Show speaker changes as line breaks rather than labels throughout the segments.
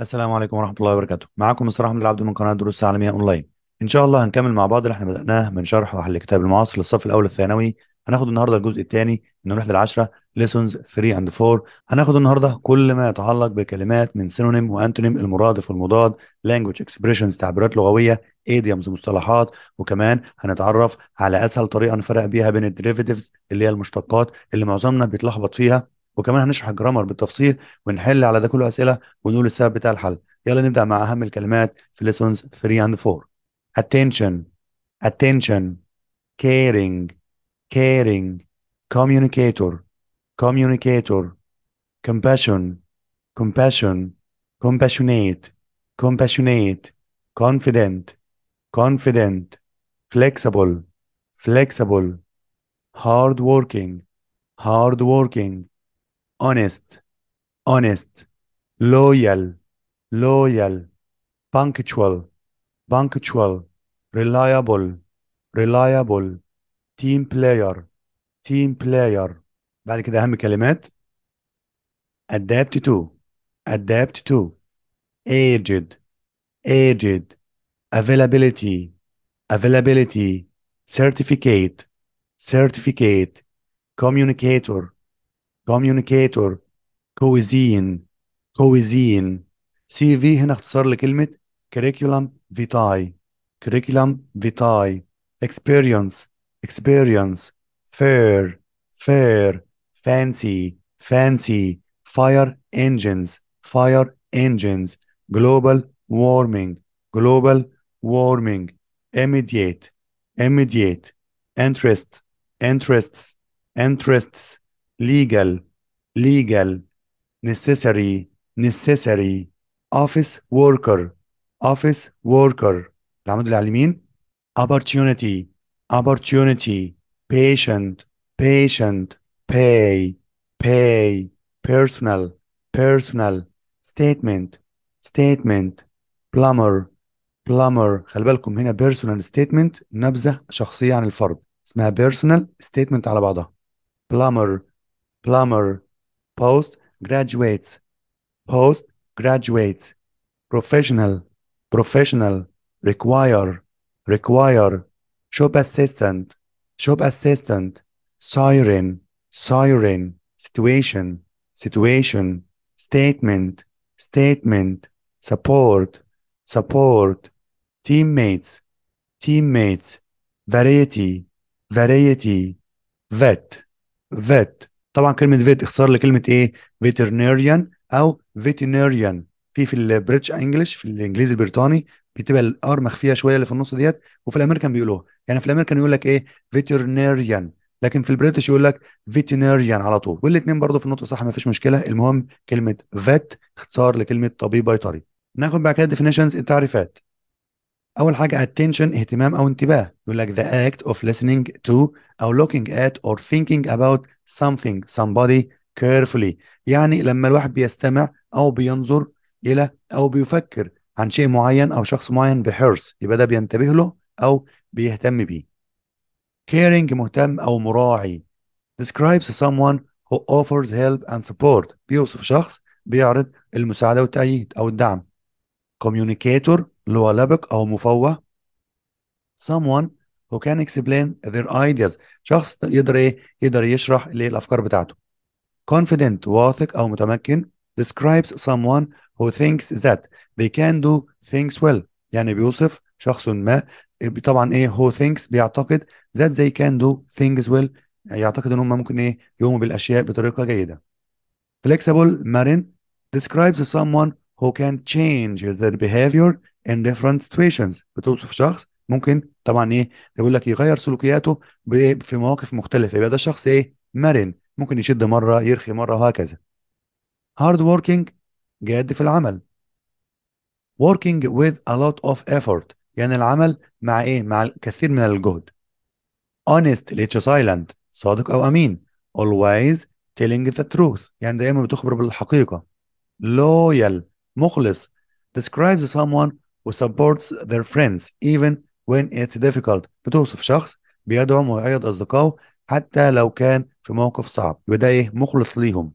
السلام عليكم ورحمة الله وبركاته معاكم مستر أحمد العبد من قناة دروس تعليمية أونلاين إن شاء الله هنكمل مع بعض اللي احنا بدأناه من شرح وحل كتاب المعاصر للصف الأول الثانوي هناخد النهاردة الجزء الثاني من الوحدة العاشرة ليسونز 3 اند 4 هناخد النهاردة كل ما يتعلق بكلمات من سينونيم وأنتونيم المرادف والمضاد language expressions تعبيرات لغوية ايديومز مصطلحات وكمان هنتعرف على أسهل طريقة نفرق بيها بين الديريفيتيفز اللي هي المشتقات اللي معظمنا بيتلخبط فيها وكمان هنشرح الجرامر بالتفصيل ونحل على ده كله اسئله ونقول السبب بتاع الحل يلا نبدا مع اهم الكلمات في lessons 3 and 4 attention attention caring caring communicator communicator compassion compassion compassionate compassionate confident confident flexible flexible hard working hard working honest, honest, loyal, loyal, punctual, punctual, reliable, reliable, team player, team player. بعد كده أهم كلمات adapt to, adapt to, aged, aged, availability, availability, certificate, certificate, communicator, كوميونيكيتور كويزين كويزين سي في هنا اختصار لكلمة curriculum vitae curriculum vitae experience experience fair fair fancy fancy fire engines fire engines global warming global warming immediate immediate interest interests interests legal legal necessary necessary office worker office worker العمود اللي على اليمين opportunity opportunity patient patient pay pay personal personal statement statement plumber plumber خلي بالكم هنا personal statement نبذة شخصية عن الفرد اسمها personal statement على بعضها plumber plumber, post graduates, post graduates, professional, professional, require, require, shop assistant, shop assistant, siren, siren, situation, situation, statement, statement, support, support, teammates, teammates, variety, variety, vet, vet, طبعا كلمه فيت اختصار لكلمه ايه فيترنيريان او فيتينيريان في في البريتش انجلش في الانجليزي البريطاني بتبقى الار مخفيه شويه اللي في النص ديت وفي الامريكان بيقولوها يعني في الامريكان يقول لك ايه فيترنيريان لكن في البريتش يقول لك فيتينيريان على طول والاثنين برضه في النطق صح ما فيش مشكله المهم كلمه فيت اختصار لكلمه طبيب بيطري ناخد بعد كده ديفينيشنز التعريفات اول حاجه attention اهتمام او انتباه يقول لك the act of listening to او looking at or thinking about something somebody carefully يعني لما الواحد بيستمع او بينظر الى او بيفكر عن شيء معين او شخص معين بحرص يبقى ده بينتبه له او بيهتم بيه caring مهتم او مراعي describes someone who offers help and support بيوصف شخص بيعرض المساعده والتأييد او الدعم communicator اللي هو لبق أو مفوه someone who can explain their ideas شخص يقدر إيه يقدر يشرح ليه الأفكار بتاعته confident واثق أو متمكن describes someone who thinks that they can do things well يعني بيوصف شخص ما طبعا ايه هو thinks بيعتقد that they can do things well يعتقد ان هم ممكن ايه يقوموا بالاشياء بطريقه جيده flexible مرن describes someone who can change their behavior in different situations بتوصف شخص ممكن طبعا ايه بيقول لك يغير سلوكياته إيه، في مواقف مختلفه يبقى ده شخص ايه مرن ممكن يشد مره يرخي مره وهكذا هارد working جاد في العمل working with a lot of effort يعني العمل مع ايه مع الكثير من الجهد honest ليتش سايلنت صادق او امين always telling the truth يعني دايما بتخبر بالحقيقه loyal مخلص describes someone وسبورتس their friends even when it's difficult بتوصف شخص بيدعم ويؤيد أصدقائه حتى لو كان في موقف صعب يبقى ده إيه مخلص ليهم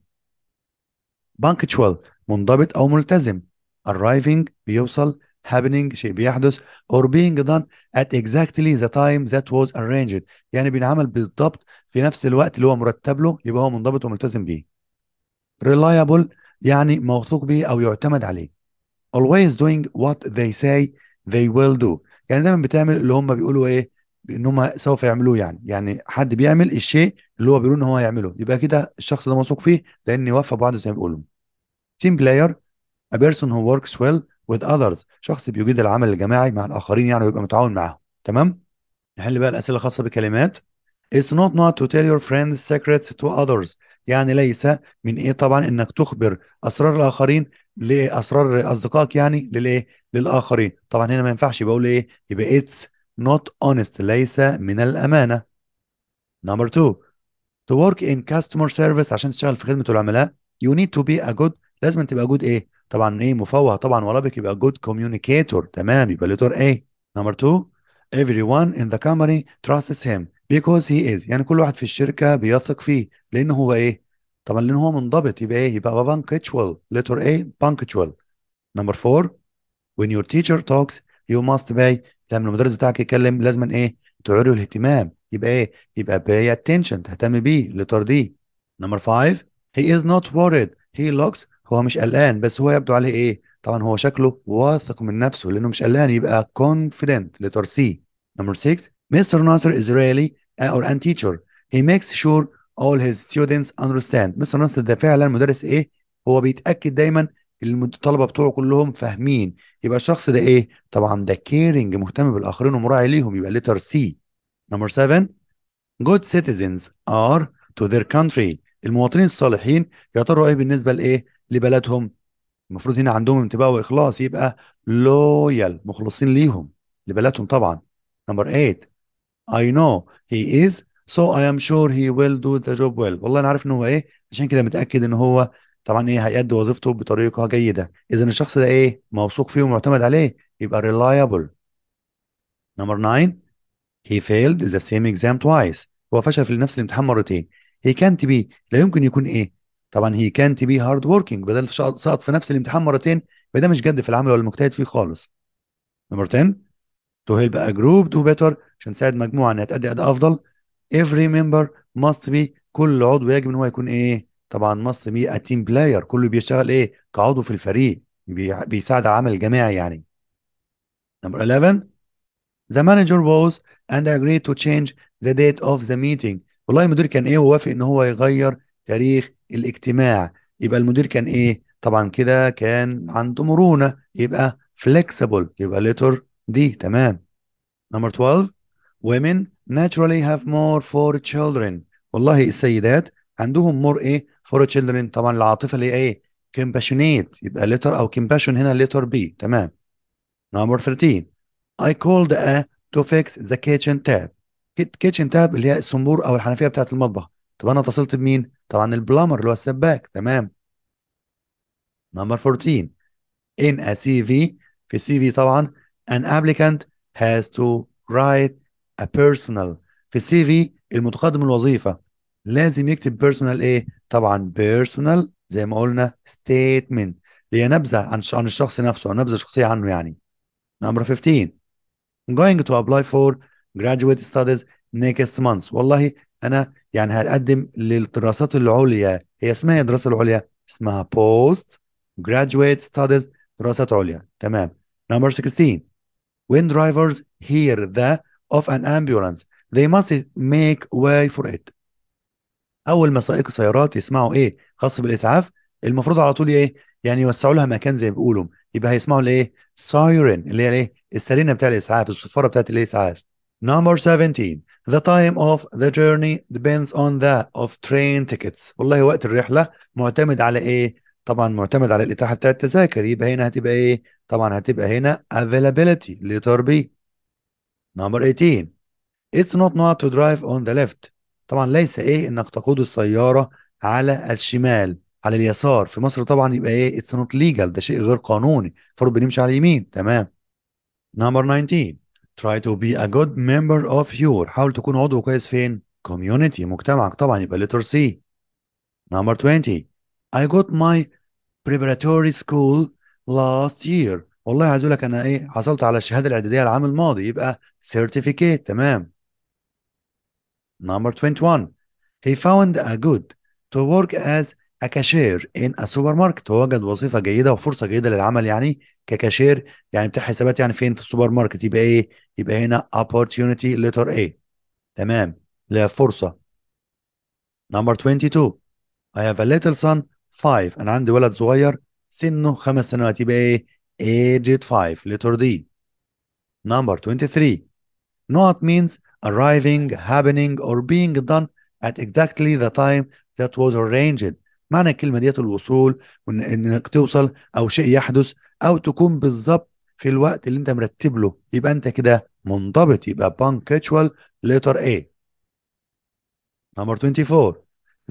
punctual منضبط أو ملتزم arriving بيوصل happening شيء بيحدث or being done at exactly the time that was arranged يعني بينعمل بالضبط في نفس الوقت اللي هو مرتب له يبقى هو منضبط وملتزم بيه reliable يعني موثوق به أو يعتمد عليه always doing what they say they will do يعني دايما بتعمل اللي هم بيقولوا ايه ان هم سوف يعملوه يعني يعني حد بيعمل الشيء اللي هو بيقولوا ان هو هيعمله يبقى كده الشخص ده موثوق فيه لان وفى بعض زي ما بيقولوا تيم بلاير a person who works well with others شخص بيجيد العمل الجماعي مع الاخرين يعني ويبقى متعاون معاهم تمام نحل بقى الاسئله الخاصه بالكلمات It's not not to tell your friends secrets to others يعني ليس من ايه طبعا انك تخبر اسرار الاخرين لاسرار اصدقائك يعني للايه للاخرين طبعا هنا ما ينفعش بقول ايه يبقى اتس نوت اونست ليس من الامانه نمبر 2 تو ورك ان كاستمر سيرفيس عشان تشتغل في خدمه العملاء يو نيد تو بي ا جود لازم تبقى جود ايه طبعا ايه مفوه طبعا بك يبقى جود كوميونيكيتور تمام يبقى لتور ايه نمبر 2 everyone in the company trusts him because he is يعني كل واحد في الشركه بيثق فيه لان هو ايه طبعا لان هو منضبط يبقى ايه يبقى بانكتشوال ليتر ايه بانكتشوال نمبر 4 when your teacher talks you must pay لما المدرس بتاعك يتكلم لازم ايه تعري الاهتمام يبقى ايه يبقى pay attention تهتم بيه لتر دي نمبر 5 he is not worried he looks هو مش قلقان بس هو يبدو عليه ايه طبعا هو شكله واثق من نفسه لانه مش قلقان يبقى confident لتر سي نمبر 6 Mr. Nasser is really or and teacher he makes sure all his students understand مستر نصر ده فعلا مدرس ايه هو بيتاكد دايما الطلبه بتوعه كلهم فاهمين يبقى الشخص ده ايه طبعا ده كيرنج مهتم بالاخرين ومراعي ليهم يبقى letter سي نمبر 7 good citizens are to their country المواطنين الصالحين يعتبروا ايه بالنسبه لايه لبلدهم المفروض هنا عندهم انتباه واخلاص يبقى لويال مخلصين ليهم لبلدهم طبعا نمبر 8 I know he is So I am sure he will do the job well. والله انا عارف ان هو ايه عشان كده متاكد ان هو طبعا ايه هيأدي وظيفته بطريقه جيده اذا الشخص ده ايه موثوق فيه ومعتمد عليه يبقى reliable نمبر 9 he failed the same exam twice هو فشل في نفس الامتحان مرتين he can't be لا يمكن يكون ايه طبعا he can't be hard working بدل سقط في نفس الامتحان مرتين يبقى ده مش جد في العمل ولا مجتهد فيه خالص نمبر 10 to help a group do better عشان تساعد مجموعه انها تأدي اداء افضل every member must be كل عضو يجب ان هو يكون ايه طبعا must be a team player كله بيشتغل ايه كعضو في الفريق بي... بيساعد على العمل الجماعي يعني number 11 the manager was and agreed to change the date of the meeting والله المدير كان ايه ووافق ان هو يغير تاريخ الاجتماع يبقى المدير كان ايه طبعا كده كان عنده مرونه يبقى flexible يبقى letter دي تمام number 12 women naturally have more for children والله السيدات عندهم more ايه for children طبعا العاطفه اللي هي ايه compassionate يبقى letter او compassion هنا letter B تمام number 13 I called a to fix the kitchen tab kitchen tab اللي هي الصنبور او الحنفيه بتاعت المطبخ طب انا اتصلت بمين طبعا البلامر اللي هو السباك تمام number 14 in a CV في CV طبعا an applicant has to write a personal في السي في المتقدم الوظيفه لازم يكتب بيرسونال ايه طبعا بيرسونال زي ما قلنا ستيتمنت هي نبذه عن عن الشخص نفسه نبذه شخصيه عنه يعني نمبر 15 I'm going to apply for graduate studies next month والله انا يعني هقدم للدراسات العليا هي اسمها إيه الدراسه العليا اسمها post graduate studies دراسات عليا تمام نمبر 16 when drivers hear the of an ambulance they must make way for it اول ما سائق السيارات يسمعوا ايه خاص بالاسعاف المفروض على طول ايه يعني يوسعوا لها مكان زي ما بيقولوا يبقى هيسمعوا الايه سايرن اللي هي الايه السيرينا بتاع الاسعاف الصفاره بتاعت الاسعاف نمبر 17 The time of the journey depends on that of train tickets والله وقت الرحلة معتمد على إيه؟ طبعا معتمد على الإتاحة بتاعت التذاكر يبقى هنا هتبقى إيه؟ طبعا هتبقى هنا availability لتربية Number 18 It's not not to drive on the left طبعا ليس ايه انك تقود السيارة على الشمال على اليسار في مصر طبعا يبقى ايه it's not legal ده شيء غير قانوني فرض بنمشي على اليمين تمام Number 19 Try to be a good member of your حاول تكون عضو كويس فين community مجتمعك طبعا يبقى letter C Number 20 I got my preparatory school last year والله عايز اقول لك انا ايه حصلت على الشهاده الاعداديه العام الماضي يبقى سيرتيفيكيت تمام نمبر 21 he found a good to work as a cashier in a supermarket هو وجد وظيفه جيده وفرصه جيده للعمل يعني ككاشير يعني بتاع حسابات يعني فين في السوبر ماركت يبقى ايه يبقى هنا opportunity letter A تمام لا فرصه نمبر 22 I have a little son 5 انا عندي ولد صغير سنه خمس سنوات يبقى ايه aged 5 letter D. Number 23. Not means arriving, happening or being done at exactly the time that was arranged. معنى الكلمة ديت الوصول وإنك توصل أو شيء يحدث أو تكون بالظبط في الوقت اللي أنت مرتب له يبقى أنت كده منضبط يبقى punctual letter A. Number 24.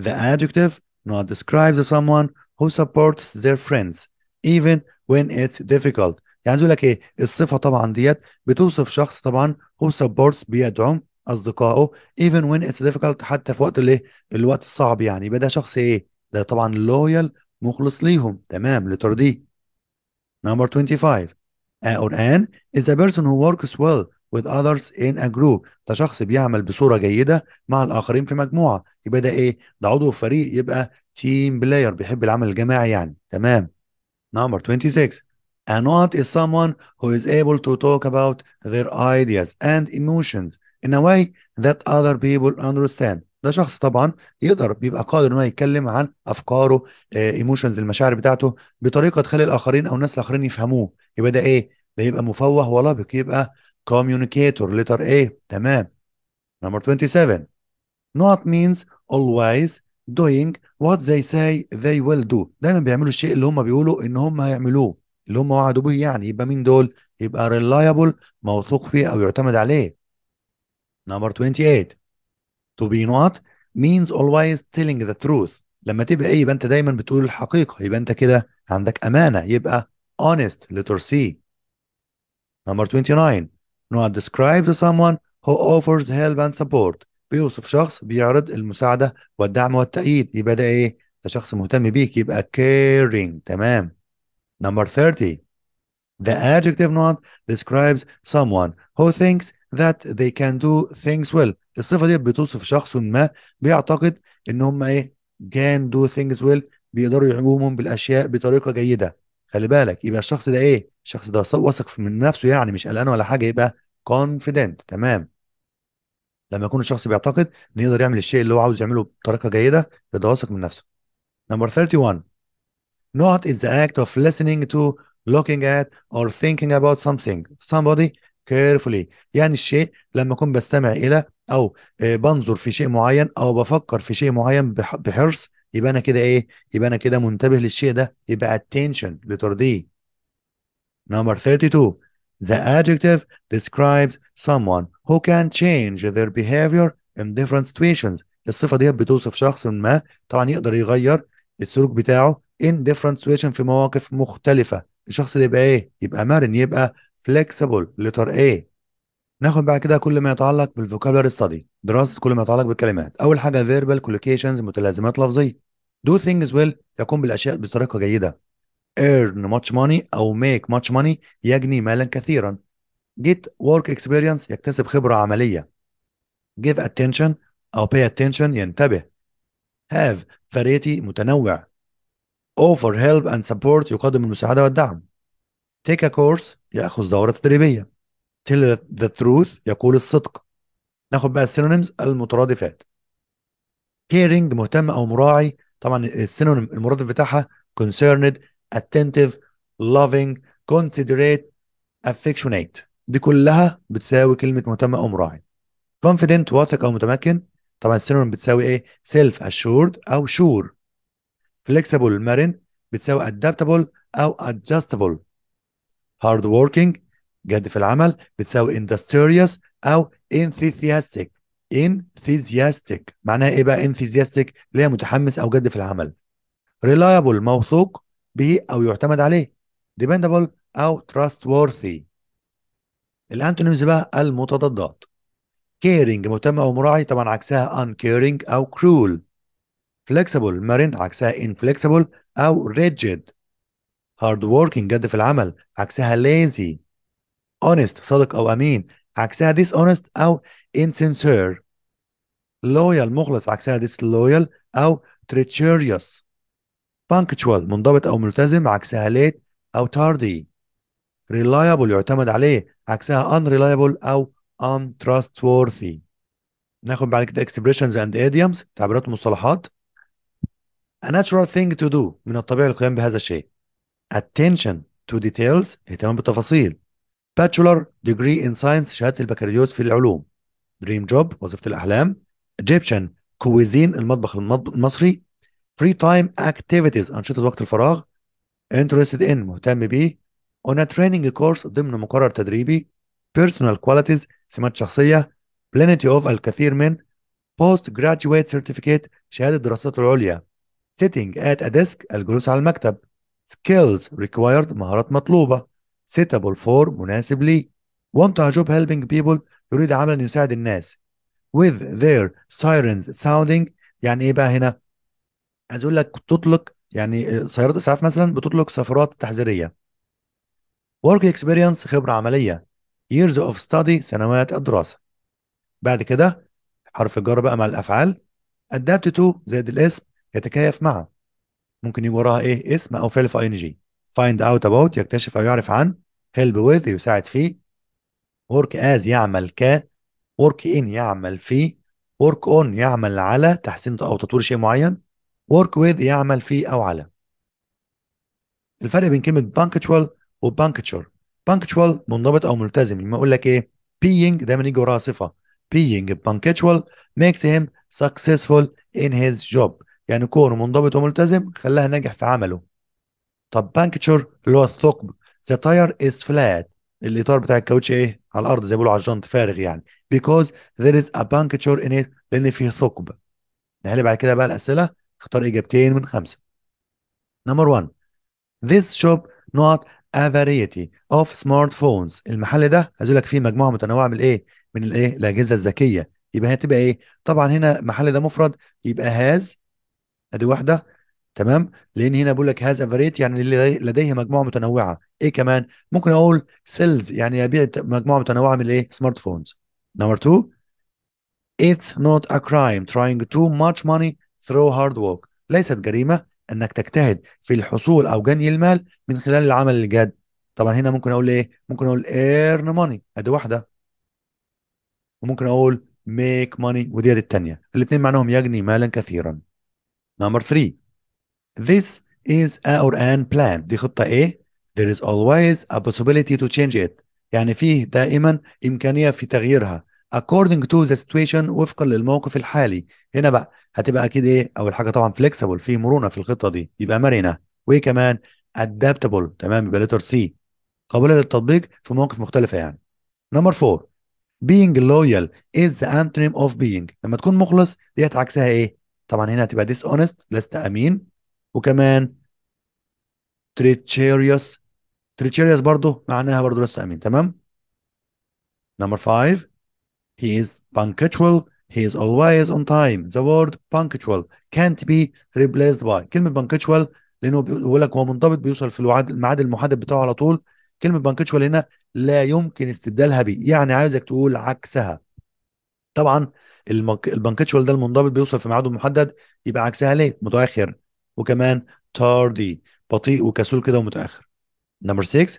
The adjective not describes someone who supports their friends even when it's difficult يعني عايز اقول لك ايه الصفه طبعا ديت بتوصف شخص طبعا who supports بيدعم اصدقائه even when it's difficult حتى في وقت الايه الوقت الصعب يعني يبقى ده شخص ايه ده طبعا لويال مخلص ليهم تمام لترضيه number 25 or an is a person who works well with others in a group ده شخص بيعمل بصوره جيده مع الاخرين في مجموعه يبقى ده ايه ده عضو في فريق يبقى تيم بلاير بيحب العمل الجماعي يعني تمام Number 26. A not is someone who is able to talk about their ideas and emotions in a way that other people understand. ده شخص طبعا يقدر بيبقى قادر ان هو يتكلم عن افكاره ايموشنز آه، المشاعر بتاعته بطريقه تخلي الاخرين او الناس الاخرين يفهموه يبقى ده ايه؟ ده يبقى مفوه ولبق يبقى كوميونيكيتور لتر ايه تمام نمبر 27 not means always doing what they say they will do دايما بيعملوا الشيء اللي هم بيقولوا ان هم هيعملوه اللي هم وعدوا به يعني يبقى مين دول يبقى reliable موثوق فيه او يعتمد عليه number 28 to be not means always telling the truth لما تبقى ايه يبقى انت دايما بتقول الحقيقه يبقى انت كده عندك امانه يبقى honest letter C number 29 not describe to someone who offers help and support بيوصف شخص بيعرض المساعده والدعم والتأييد يبقى ده ايه؟ ده شخص مهتم بيك يبقى caring تمام نمبر 30 The adjective not describes someone who thinks that they can do things well الصفة دي بتوصف شخص ما بيعتقد ان هم ايه can do things well بيقدروا يقوموا بالاشياء بطريقة جيدة خلي بالك يبقى الشخص ده ايه الشخص ده واثق من نفسه يعني مش قلقان ولا حاجة يبقى confident تمام لما يكون الشخص بيعتقد انه يقدر يعمل الشيء اللي هو عاوز يعمله بطريقه جيده يبقى واثق من نفسه نمبر 31 not is the act of listening to looking at or thinking about something somebody carefully يعني الشيء لما اكون بستمع الى او آه، بنظر في شيء معين او بفكر في شيء معين بحرص يبقى انا كده ايه يبقى انا كده منتبه للشيء ده يبقى attention لترضيه نمبر 32 The adjective describes someone who can change their behavior in different situations. الصفة دي بتوصف شخص ما طبعا يقدر يغير السلوك بتاعه in different situations في مواقف مختلفة. الشخص ده يبقى ايه؟ يبقى مرن يبقى flexible letter A. ناخد بعد كده كل ما يتعلق بالفوكابلري ستادي دراسة كل ما يتعلق بالكلمات. أول حاجة verbal collocations متلازمات لفظية. Do things well تقوم بالأشياء بطريقة جيدة. earn much money أو make much money يجني مالا كثيرا get work experience يكتسب خبرة عملية give attention أو pay attention ينتبه have variety متنوع offer help and support يقدم المساعدة والدعم take a course يأخذ دورة تدريبية tell the truth يقول الصدق ناخد بقى السينونيمز المترادفات caring مهتم أو مراعي طبعا السينونيم المرادف بتاعها concerned attentive loving considerate affectionate دي كلها بتساوي كلمه مهتم او مراعي confident واثق او متمكن طبعا السينون بتساوي ايه self assured او sure flexible مرن بتساوي adaptable او adjustable hard working جد في العمل بتساوي industrious او enthusiastic enthusiastic معناها ايه بقى enthusiastic اللي هي متحمس او جد في العمل reliable موثوق به او يعتمد عليه dependable او trustworthy الانتونيمز بقى المتضادات caring مهتم او مراعي طبعا عكسها uncaring او cruel flexible مرن عكسها inflexible او rigid hard working جد في العمل عكسها lazy honest صادق او امين عكسها dishonest او insincere loyal مخلص عكسها disloyal او treacherous punctual منضبط أو ملتزم عكسها late أو tardy reliable يعتمد عليه عكسها unreliable أو untrustworthy ناخد بعد كده expressions and idioms تعبيرات ومصطلحات A natural thing to do من الطبيعي القيام بهذا الشيء attention to details اهتمام بالتفاصيل bachelor degree in science شهادة البكالوريوس في العلوم dream job وظيفة الأحلام Egyptian cuisine المطبخ المصري فري تايم اكتيفيتيز انشطه وقت الفراغ انترستد ان مهتم بيه on a training course ضمن مقرر تدريبي personal qualities سمات شخصيه plenty of الكثير من post graduate certificate شهاده الدراسات العليا sitting at a desk الجلوس على المكتب skills required مهارات مطلوبه سيتابل for مناسب لي want a job helping people يريد عملا يساعد الناس with their sirens sounding يعني ايه بقى هنا عايز اقول لك تطلق يعني سيارات اسعاف مثلا بتطلق سفرات تحذيريه ورك اكسبيرينس خبره عمليه ييرز اوف ستادي سنوات الدراسه بعد كده حرف الجر بقى مع الافعال ادابت تو زائد الاسم يتكيف مع ممكن يجي وراها ايه اسم او فعل في اي ان جي فايند اوت اباوت يكتشف او يعرف عن هيلب with يساعد فيه ورك از يعمل ك ورك ان يعمل فيه ورك اون يعمل على تحسين او تطوير شيء معين work with يعمل في أو على الفرق بين كلمة punctual و punctual punctual منضبط أو ملتزم لما أقول لك إيه being دايما يجي وراها صفة being punctual makes him successful in his job يعني كونه منضبط وملتزم خلاه ناجح في عمله طب بانكتشر اللي هو الثقب the tire is flat الاطار بتاع الكاوتش ايه على الارض زي ما بيقولوا على الجنط فارغ يعني because there is a puncture in it لان فيه ثقب نحل بعد كده بقى الاسئله اختار إجابتين من خمسة نمبر 1 This shop not a variety of smartphones المحل ده عايز لك فيه مجموعة متنوعة من الإيه؟ من الإيه؟ الأجهزة الذكية يبقى هتبقى إيه؟ طبعا هنا المحل ده مفرد يبقى هاز أدي واحدة تمام لان هنا بقول لك هاز variety يعني لديه مجموعه متنوعه ايه كمان ممكن اقول سيلز يعني يبيع مجموعه متنوعه من الايه سمارت فونز نمبر 2 It's not a crime trying too much money through hard work ليست جريمة أنك تجتهد في الحصول أو جني المال من خلال العمل الجاد طبعا هنا ممكن أقول إيه ممكن أقول earn money أدي واحدة وممكن أقول make money ودي التانية الاثنين معناهم يجني مالا كثيرا number 3 this is a an plan دي خطة ايه there is always a possibility to change it يعني فيه دائما إمكانية في تغييرها according to the situation وفقا للموقف الحالي هنا بقى هتبقى اكيد ايه اول حاجه طبعا فليكسبل في مرونه في الخطه دي يبقى مرنه وايه كمان adaptable تمام يبقى لتر سي قابله للتطبيق في مواقف مختلفه يعني نمبر 4 being loyal is the antonym of being لما تكون مخلص ديت عكسها ايه طبعا هنا هتبقى dishonest لست امين وكمان treacherous treacherous برضه معناها برضه لست امين تمام نمبر 5 He is punctual. He is always on time. The word punctual can't be replaced by كلمة punctual لأنه بيقول لك هو منضبط بيوصل في الوعد الميعاد المحدد بتاعه على طول كلمة punctual هنا لا يمكن استبدالها بي يعني عايزك تقول عكسها طبعا البنكتشوال ده المنضبط بيوصل في ميعاده المحدد يبقى عكسها ليه متاخر وكمان تاردي بطيء وكسول كده ومتاخر نمبر 6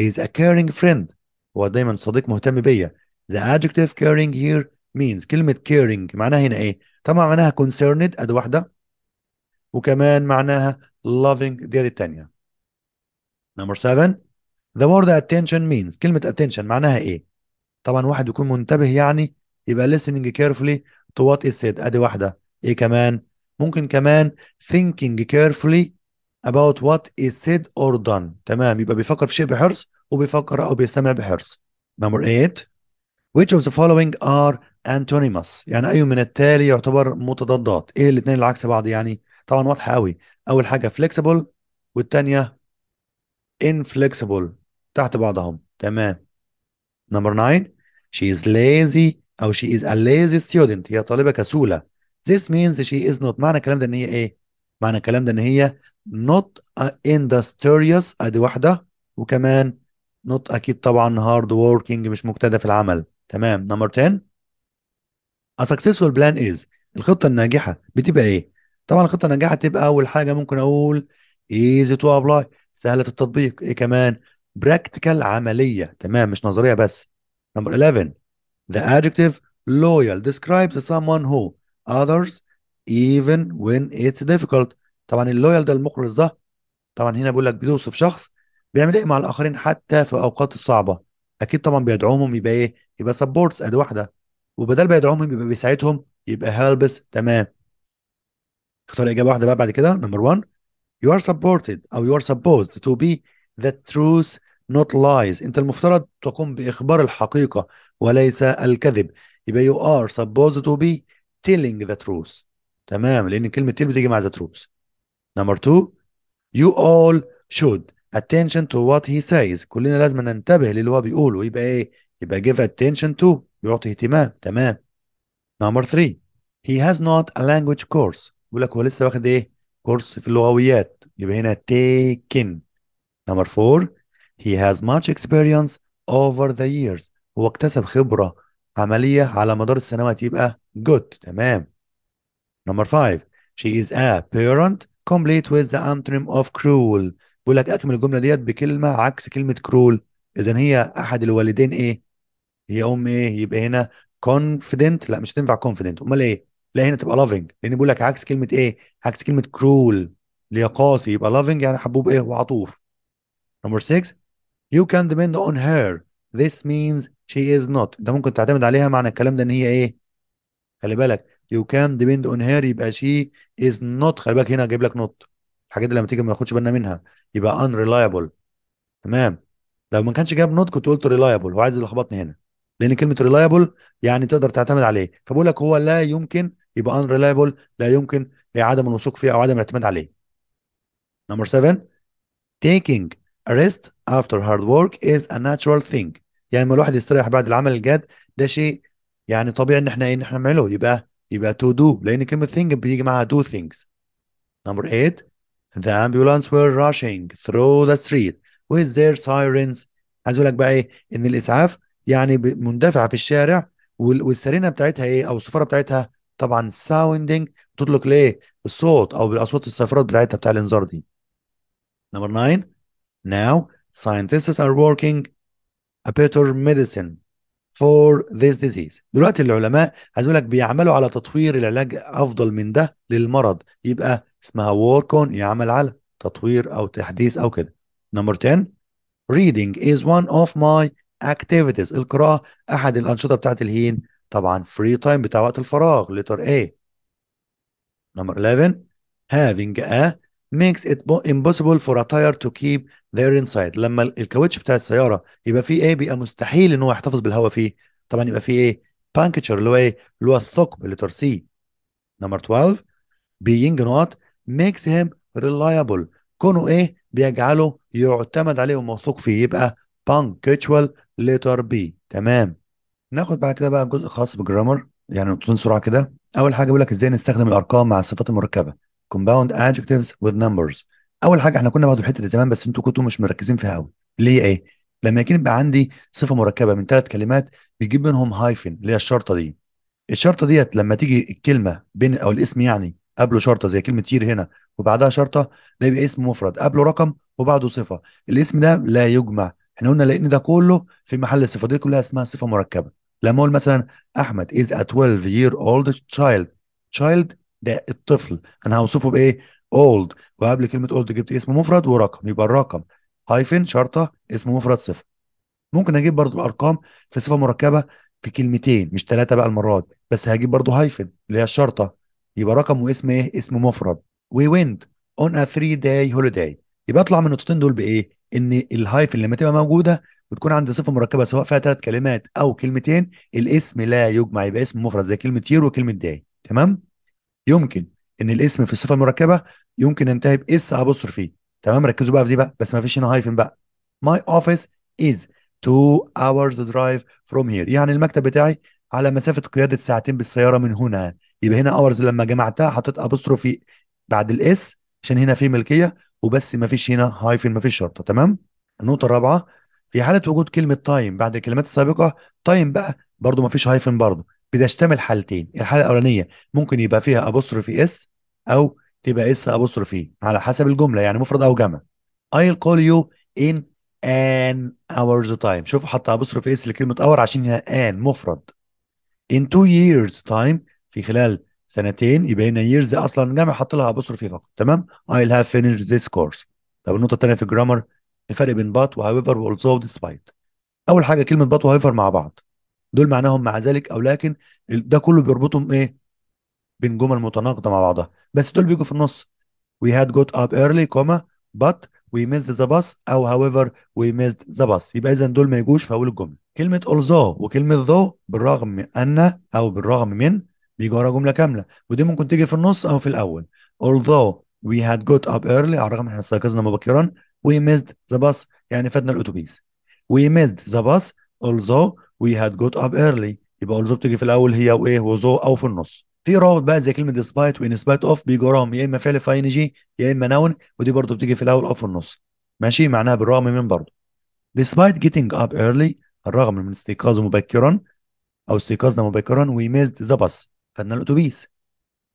he is a caring friend هو دايما صديق مهتم بيا The adjective caring here means كلمة caring معناها هنا ايه؟ طبعا معناها concerned ادي واحدة وكمان معناها loving دي أدي التانية. Number seven The word attention means كلمة attention معناها ايه؟ طبعا واحد يكون منتبه يعني يبقى listening carefully to what is said ادي واحدة. ايه كمان؟ ممكن كمان thinking carefully about what is said or done تمام يبقى بيفكر في شيء بحرص وبيفكر او بيستمع بحرص. Number eight which of the following are antonymous يعني أي من التالي يعتبر متضادات إيه الاثنين اللي عكس بعض يعني طبعا واضحة قوي أول حاجة flexible والثانية inflexible تحت بعضهم تمام نمبر 9 she is lazy أو she is a lazy student هي طالبة كسولة this means she is not معنى الكلام ده إن هي إيه؟ معنى الكلام ده إن هي not industrious أدي واحدة وكمان not أكيد طبعا hard working مش مجتهدة في العمل تمام نمبر 10 A successful plan is الخطة الناجحة بتبقى ايه؟ طبعا الخطة الناجحة تبقى أول حاجة ممكن أقول easy to apply سهلة التطبيق ايه كمان؟ practical عملية تمام مش نظرية بس نمبر 11 The adjective loyal describes someone who others even when it's difficult طبعا اللويال ده المخلص ده طبعا هنا بيقول لك بيوصف شخص بيعمل ايه مع الآخرين حتى في الأوقات الصعبة اكيد طبعا بيدعمهم يبقى ايه يبقى سبورتس ادي واحده وبدل ما يدعمهم يبقى بيساعدهم يبقى هيلبس تمام اختار اجابه واحده بقى بعد كده نمبر 1 you are supported او you are supposed to be the truth not lies انت المفترض تقوم باخبار الحقيقه وليس الكذب يبقى you are supposed to be telling the truth تمام لان كلمه تيل بتيجي مع the truth نمبر 2 you all should attention to what he says كلنا لازم ننتبه للي هو بيقوله يبقى ايه يبقى give attention to يعطي اهتمام تمام number three he has not a language course بيقول لك هو لسه واخد ايه كورس في اللغويات يبقى هنا taken number four he has much experience over the years هو اكتسب خبرة عملية على مدار السنوات يبقى good تمام number five she is a parent complete with the antonym of cruel بيقول لك اكمل الجمله ديت بكلمه عكس كلمه كرول اذا هي احد الوالدين ايه هي ام ايه يبقى هنا كونفيدنت لا مش هتنفع كونفيدنت امال ايه لا هنا تبقى لافنج لان بيقول لك عكس كلمه ايه عكس كلمه كرول اللي هي قاسي يبقى لافنج يعني حبوب ايه وعطوف نمبر 6 يو كان ديبند اون هير this means she is not ده ممكن تعتمد عليها معنى الكلام ده ان هي ايه خلي بالك you can depend on her يبقى she is not خلي بالك هنا جايب لك نوت الحاجات دي لما تيجي ما ناخدش بالنا منها يبقى unreliable تمام لو ما كانش جاب نوت كنت قلت ريلايبل هو عايز يلخبطني هنا لان كلمه ريلايبل يعني تقدر تعتمد عليه فبقول لك هو لا يمكن يبقى unreliable لا يمكن عدم الوثوق فيه او عدم الاعتماد عليه نمبر 7 taking a rest after hard work is a natural thing يعني لما الواحد يستريح بعد العمل الجاد ده شيء يعني طبيعي ان احنا ايه ان احنا نعمله يبقى يبقى تو دو لان كلمه ثينج بيجي معاها دو ثينجز نمبر 8 The ambulance were rushing through the street with their sirens عايز اقول لك بقى ايه ان الاسعاف يعني مندفعه في الشارع والسيرينا بتاعتها ايه او الصفاره بتاعتها طبعا ساوندنج بتطلق ليه الصوت او بالاصوات الصفارات بتاعتها بتاع الانذار دي. نمبر 9 Now scientists are working a better medicine for this disease. دلوقتي العلماء عايز اقول لك بيعملوا على تطوير العلاج افضل من ده للمرض يبقى اسمها work on يعمل على تطوير او تحديث او كده نمبر 10 reading is one of my activities القراءه احد الانشطه بتاعت الهين طبعا free time بتاع وقت الفراغ letter A نمبر 11 having a makes it impossible for a tire to keep their inside لما الكاوتش بتاع السياره يبقى فيه ايه بيبقى مستحيل ان هو يحتفظ بالهواء فيه طبعا يبقى فيه ايه puncture اللي هو ايه اللي هو الثقب لتر سي نمبر 12 being not makes him reliable كونه ايه بيجعله يعتمد عليه وموثوق فيه يبقى punctual letter B تمام ناخد بعد كده بقى جزء خاص بالجرامر يعني نقطتين سرعه كده اول حاجه بيقول لك ازاي نستخدم الارقام مع الصفات المركبه compound adjectives with numbers اول حاجه احنا كنا واخدين الحته دي زمان بس انتوا كنتوا مش مركزين فيها قوي هي ايه لما يكون يبقى عندي صفه مركبه من ثلاث كلمات بيجيب منهم هايفن اللي هي الشرطه دي الشرطه ديت لما تيجي الكلمه بين او الاسم يعني قبله شرطه زي كلمه يير هنا وبعدها شرطه ده يبقى اسم مفرد قبله رقم وبعده صفه الاسم ده لا يجمع احنا قلنا لان ده كله في محل الصفه دي كلها اسمها صفه مركبه لما اقول مثلا احمد از ا 12 يير اولد تشايلد تشايلد ده الطفل انا هوصفه بايه اولد وقبل كلمه اولد جبت اسم مفرد ورقم يبقى الرقم هايفن شرطه اسم مفرد صفه ممكن اجيب برضو الارقام في صفه مركبه في كلمتين مش ثلاثه بقى المرات بس هجيب برضو هايفن اللي هي الشرطه يبقى رقم واسم ايه اسم مفرد وي وينت اون ا ثري داي هوليداي يبقى اطلع من النقطتين دول بايه ان الهايفن لما تبقى موجوده وتكون عند صفه مركبه سواء فيها ثلاث كلمات او كلمتين الاسم لا يجمع يبقى اسم مفرد زي كلمه يير وكلمه داي تمام يمكن ان الاسم في الصفه المركبه يمكن ينتهي باس فيه تمام ركزوا بقى في دي بقى بس ما فيش هنا هايفن بقى ماي اوفيس از تو hours drive from here يعني المكتب بتاعي على مسافه قياده ساعتين بالسياره من هنا يبقى هنا اورز لما جمعتها حطيت ابوستروفي بعد الاس عشان هنا في ملكيه وبس ما فيش هنا هايفن ما فيش شرطه تمام النقطه الرابعه في حاله وجود كلمه تايم بعد الكلمات السابقه تايم بقى برضو ما فيش هايفن برضو بتشتمل حالتين الحاله الاولانيه ممكن يبقى فيها ابوستروفي اس او تبقى اس ابوستروفي على حسب الجمله يعني مفرد او جمع I'll call you in an hour's time شوف حط ابوستروفي اس لكلمه اور عشان هنا ان مفرد in two years time في خلال سنتين يبقى هنا ييرز اصلا جامع حط لها ابوستروفي فقط تمام I'll have finished this course طب النقطه الثانيه في الجرامر الفرق بين بات وهايفر والزو ديسبايت اول حاجه كلمه بات وهايفر مع بعض دول معناهم مع ذلك او لكن ده كله بيربطهم ايه بين جمل متناقضه مع بعضها بس دول بيجوا في النص we had got up early كوما but we missed the bus او however we missed the bus يبقى اذا دول ما يجوش في اول الجمله كلمه although وكلمه though بالرغم ان او بالرغم من بيجي جمله كامله ودي ممكن تيجي في النص او في الاول although we had got up early على الرغم ان احنا استيقظنا مبكرا we missed the bus يعني فاتنا الاتوبيس we missed the bus although we had got up early يبقى although بتيجي في الاول هي وايه وذو او في النص في رابط بقى زي كلمه despite وان spite of بيجي وراهم يا اما فعل في ان جي يا اما نون ودي برضه بتيجي في الاول او في النص ماشي معناها بالرغم من برضه despite getting up early الرغم من استيقاظه مبكرا او استيقاظنا مبكرا we missed the bus فاتنا الاتوبيس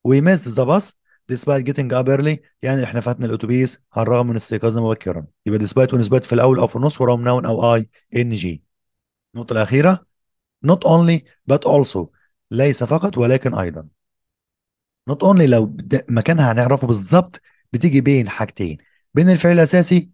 وي ميست ذا باص ديسبايت جيتنج اب ايرلي يعني احنا فاتنا الاتوبيس على الرغم من استيقاظنا مبكرا يبقى ديسبايت ونسبات في الاول او في النص وراهم نون او اي ان جي النقطه الاخيره not only but also ليس فقط ولكن ايضا not only لو مكانها هنعرفه بالظبط بتيجي بين حاجتين بين الفعل الاساسي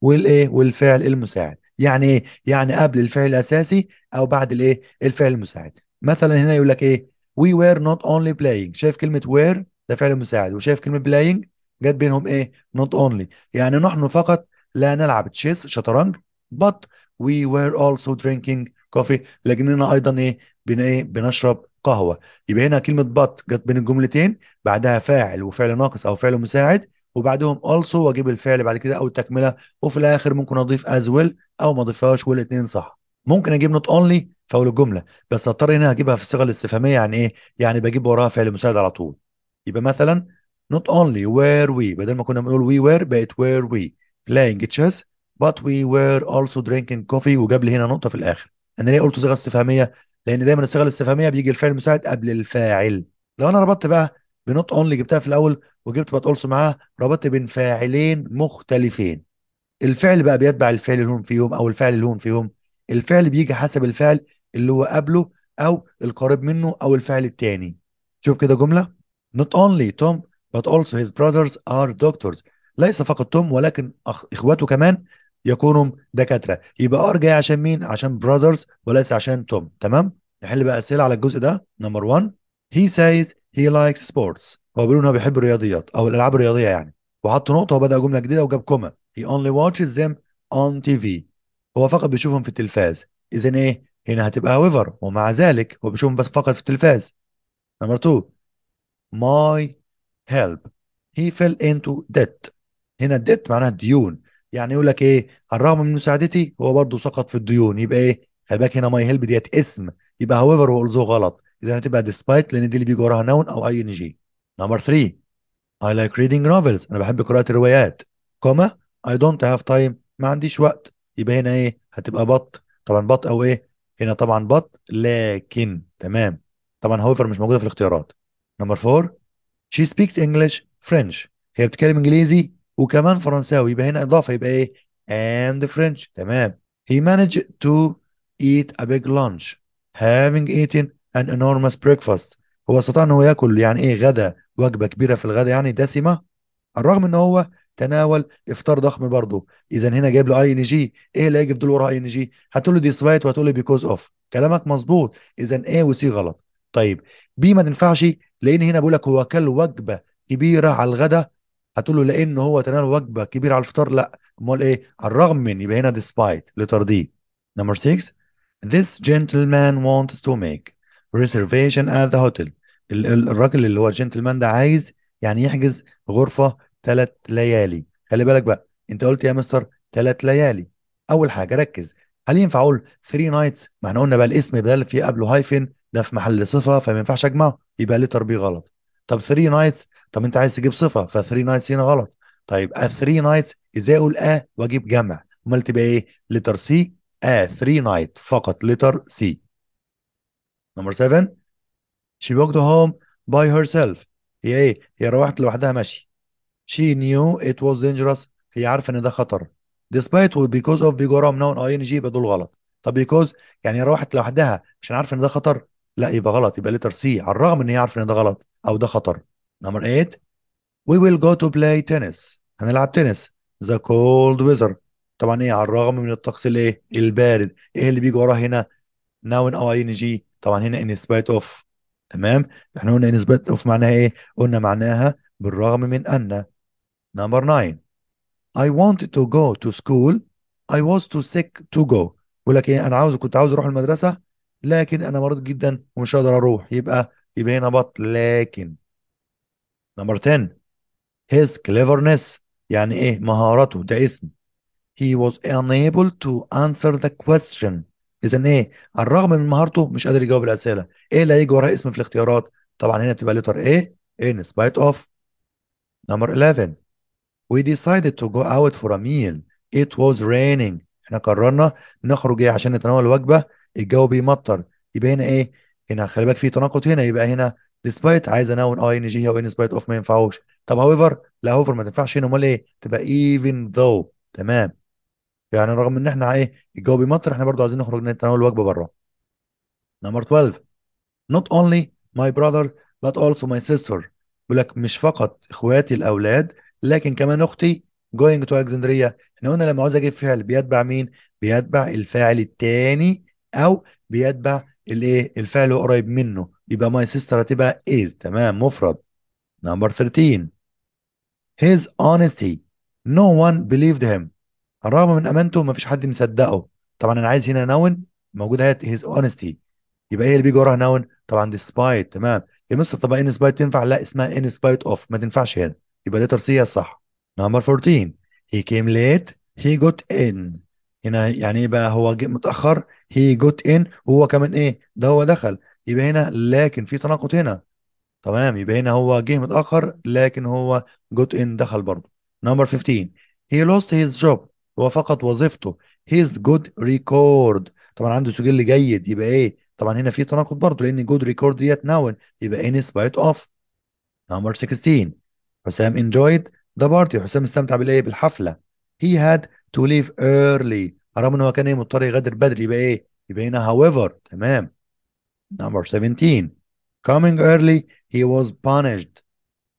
والايه والفعل المساعد يعني ايه يعني قبل الفعل الاساسي او بعد الايه الفعل المساعد مثلا هنا يقول لك ايه وي وير نوت اونلي بلاينج شايف كلمه وير ده فعل مساعد وشايف كلمه بلاينج جت بينهم ايه نوت اونلي يعني نحن فقط لا نلعب تشيس شطرنج بط وي وير اولسو درينكينج كوفي لكننا ايضا ايه بن ايه بنشرب قهوه يبقى هنا كلمه بط جت بين الجملتين بعدها فاعل وفعل ناقص او فعل مساعد وبعدهم also واجيب الفعل بعد كده او التكمله وفي الاخر ممكن اضيف as well او ما اضيفهاش والاثنين صح ممكن اجيب not only فاول الجمله بس اضطر هنا اجيبها في الصيغه الاستفهاميه يعني ايه؟ يعني بجيب وراها فعل مساعد على طول يبقى مثلا not only were we بدل ما كنا بنقول we were بقت were we playing chess but we were also drinking coffee وجاب لي هنا نقطه في الاخر انا ليه قلت صيغه استفهاميه؟ لان دايما الصيغه الاستفهاميه بيجي الفعل المساعد قبل الفاعل لو انا ربطت بقى بنوت اونلي جبتها في الاول وجبت بات اولسو معاها ربطت بين فاعلين مختلفين الفعل بقى بيتبع الفعل اللي هم فيهم او الفعل اللي هم فيهم الفعل بيجي حسب الفعل اللي هو قبله او القريب منه او الفعل الثاني شوف كده جمله not only Tom but also his brothers are doctors ليس فقط توم ولكن اخواته كمان يكونوا دكاتره يبقى ار جاي عشان مين عشان brothers وليس عشان توم تمام نحل بقى اسئله على الجزء ده نمبر 1 he says he likes sports هو بيقول إنه بيحب الرياضيات او الالعاب الرياضيه يعني وحط نقطه وبدا جمله جديده وجاب كوما he only watches them on TV هو فقط بيشوفهم في التلفاز اذا ايه هنا هتبقى however ومع ذلك هو بيشوفهم بس فقط في التلفاز نمبر 2 ماي هيلب هي فيل انتو ديت هنا الديت معناها ديون يعني يقول لك ايه الرغم من مساعدتي هو برضه سقط في الديون يبقى ايه خلي بالك هنا ماي هيلب ديت اسم يبقى however والزو غلط اذا هتبقى despite لان دي اللي بيجي وراها نون او اي ان جي نمبر 3 اي لايك reading novels انا بحب قراءة الروايات كوما اي دونت هاف تايم ما عنديش وقت يبقى هنا ايه هتبقى بط طبعا بط او ايه هنا طبعا بط لكن تمام طبعا هوفر مش موجوده في الاختيارات نمبر 4 شي سبيكس انجلش فرنش هي بتتكلم انجليزي وكمان فرنساوي يبقى هنا اضافه يبقى ايه اند فرنش تمام هي مانج تو ايت ا بيج لانش هافينج ايتن ان انورمس بريكفاست هو استطاع ان هو ياكل يعني ايه غدا وجبه كبيره في الغدا يعني دسمه الرغم ان هو تناول افطار ضخم برضه اذا هنا جايب له اي ان جي ايه اللي هيجي في دول ورا اي ان جي هتقول له سبايت وهتقول له بيكوز اوف كلامك مظبوط اذا ايه وسي غلط طيب بي ما تنفعش لان هنا بيقول لك هو كل وجبه كبيره على الغداء هتقول له لان هو تناول وجبه كبيره على الفطار لا امال ايه على الرغم من يبقى هنا ديسبايت لترضيه نمبر 6 this gentleman wants to make reservation at the hotel الراجل اللي هو الجنتلمان ده عايز يعني يحجز غرفه ثلاث ليالي خلي بالك بقى انت قلت يا مستر ثلاث ليالي اول حاجه ركز هل ينفع اقول 3 نايتس ما احنا قلنا بقى الاسم بدل اللي فيه قبله هايفن ده في محل صفه فما ينفعش اجمعه يبقى لتر بي غلط طب 3 نايتس طب انت عايز تجيب صفه ف 3 نايتس هنا غلط طيب ا 3 نايتس ازاي اقول ا آه واجيب جمع امال تبقى ايه لتر سي ا 3 نايت فقط لتر سي نمبر 7 she هوم باي هير سيلف هي ايه هي روحت لوحدها ماشي she knew it was dangerous هي عارفه ان ده خطر despite or because of بيجرام نون اي ان جي يبقى دول غلط طب because يعني هي روحت لوحدها عشان عارفه ان ده خطر لا يبقى غلط يبقى لتر سي على الرغم ان هي عارفه ان ده غلط او ده خطر نمبر 8 we will go to play tennis هنلعب تنس the cold weather طبعا ايه على الرغم من الطقس الايه البارد ايه اللي بيجي وراه هنا noun او اي ان جي طبعا هنا in spite of تمام احنا قلنا نسبة اوف معناها ايه قلنا معناها بالرغم من ان نمبر 9 I wanted to go to school I was too sick to go ولكن لك يعني ايه انا عاوز كنت عاوز اروح المدرسة لكن انا مريض جدا ومش هقدر اروح يبقى يبقى هنا بط لكن نمبر 10 his cleverness يعني ايه مهارته ده اسم he was unable to answer the question اذا ايه على الرغم من مهارته مش قادر يجاوب الاسئله ايه اللي هيجي وراه اسم في الاختيارات طبعا هنا بتبقى لتر ايه in spite of number 11 we decided to go out for a meal it was raining احنا قررنا نخرج ايه عشان نتناول وجبه الجو بيمطر يبقى هنا ايه هنا خلي بالك في تناقض هنا يبقى هنا despite عايز اناون اي آه، ان جي او ان سبايت اوف ما ينفعوش طب however لا however ما تنفعش هنا امال ايه تبقى even though تمام يعني رغم ان احنا ايه الجو بيمطر احنا برضو عايزين نخرج نتناول وجبه بره نمبر 12 not only my brother but also my sister بيقول لك مش فقط اخواتي الاولاد لكن كمان اختي going to الكسندريه احنا قلنا لما عاوز اجيب فعل بيتبع مين بيتبع الفاعل الثاني او بيتبع الايه الفعل اللي قريب منه يبقى my sister هتبقى is تمام مفرد نمبر 13 his honesty no one believed him رغم من امانته ما فيش حد مصدقه طبعا انا عايز هنا نون موجود هي هيز اونستي يبقى ايه اللي بيجي وراها نون طبعا ديسبايت تمام يا مستر طب ان سبايت تنفع لا اسمها ان سبايت اوف ما تنفعش هنا يبقى ليتر سي هي الصح نمبر 14 هي كيم ليت هي جوت ان هنا يعني ايه بقى هو جه متاخر هي جوت ان وهو كمان ايه ده هو دخل يبقى هنا لكن في تناقض هنا تمام يبقى هنا هو جه متاخر لكن هو جوت ان دخل برضه نمبر 15 هي لوست هيز جوب هو فقط وظيفته هيز جود ريكورد طبعا عنده سجل جيد يبقى ايه طبعا هنا في تناقض برضه لان جود ريكورد ديت ناون يبقى ان سبايت اوف نمبر 16 حسام انجويد ذا بارتي حسام استمتع بالايه بالحفله هي هاد تو ليف ايرلي رغم ان هو كان إيه؟ مضطر يغادر بدري يبقى ايه يبقى هنا هاويفر تمام نمبر 17 كومينج ايرلي هي واز بانيشد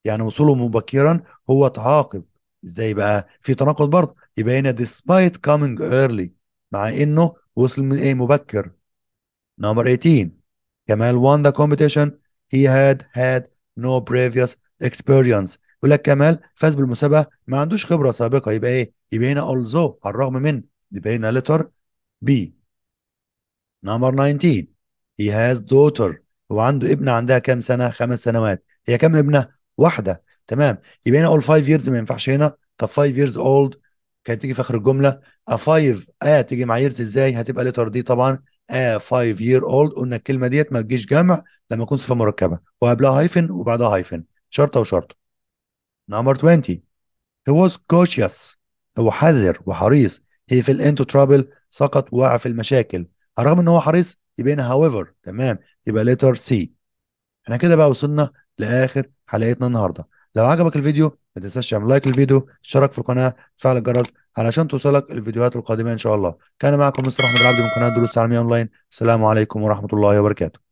يعني وصوله مبكرا هو تعاقب ازاي بقى في تناقض برضه يبقى هنا despite coming early مع انه وصل من ايه مبكر نمبر 18 كمال won the competition he had had no previous experience يقول لك كمال فاز بالمسابقه ما عندوش خبره سابقه يبقى ايه يبقى هنا although على الرغم من يبقى هنا letter B نمبر 19 he has daughter هو عنده ابنة عندها كام سنة؟ خمس سنوات هي كام ابنة؟ واحدة تمام يبقى هنا all 5 years ما ينفعش هنا طب 5 years old كانت تيجي في اخر الجمله ا فايف ا تيجي مع ييرز ازاي هتبقى لتر دي طبعا ا فايف يير اولد قلنا الكلمه ديت ما تجيش جمع لما يكون صفه مركبه وقبلها هايفن وبعدها هايفن شرطه وشرطه نمبر 20 he was cautious هو حذر وحريص he fell into trouble سقط وقع في المشاكل رغم ان هو حريص يبقى هنا however تمام يبقى لتر سي احنا كده بقى وصلنا لاخر حلقتنا النهارده لو عجبك الفيديو ما تنساش تعمل لايك للفيديو اشترك في القناه وتفعل الجرس علشان توصلك الفيديوهات القادمه ان شاء الله كان معكم مستر احمد العبد من قناه دروس تعليميه اونلاين السلام عليكم ورحمه الله وبركاته